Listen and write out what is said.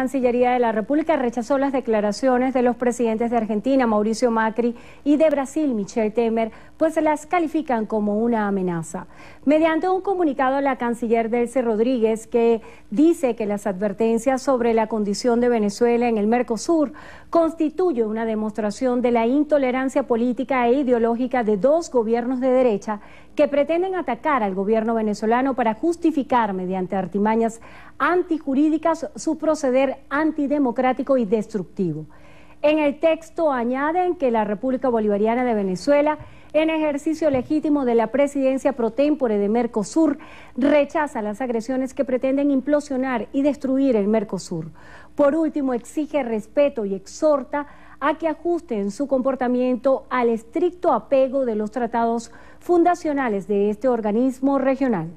Cancillería de la República rechazó las declaraciones de los presidentes de Argentina, Mauricio Macri, y de Brasil, Michel Temer, pues las califican como una amenaza. Mediante un comunicado, la canciller Delce Rodríguez, que dice que las advertencias sobre la condición de Venezuela en el Mercosur constituye una demostración de la intolerancia política e ideológica de dos gobiernos de derecha que pretenden atacar al gobierno venezolano para justificar mediante artimañas antijurídicas su proceder antidemocrático y destructivo. En el texto añaden que la República Bolivariana de Venezuela, en ejercicio legítimo de la presidencia pro tempore de Mercosur, rechaza las agresiones que pretenden implosionar y destruir el Mercosur. Por último, exige respeto y exhorta a que ajusten su comportamiento al estricto apego de los tratados fundacionales de este organismo regional.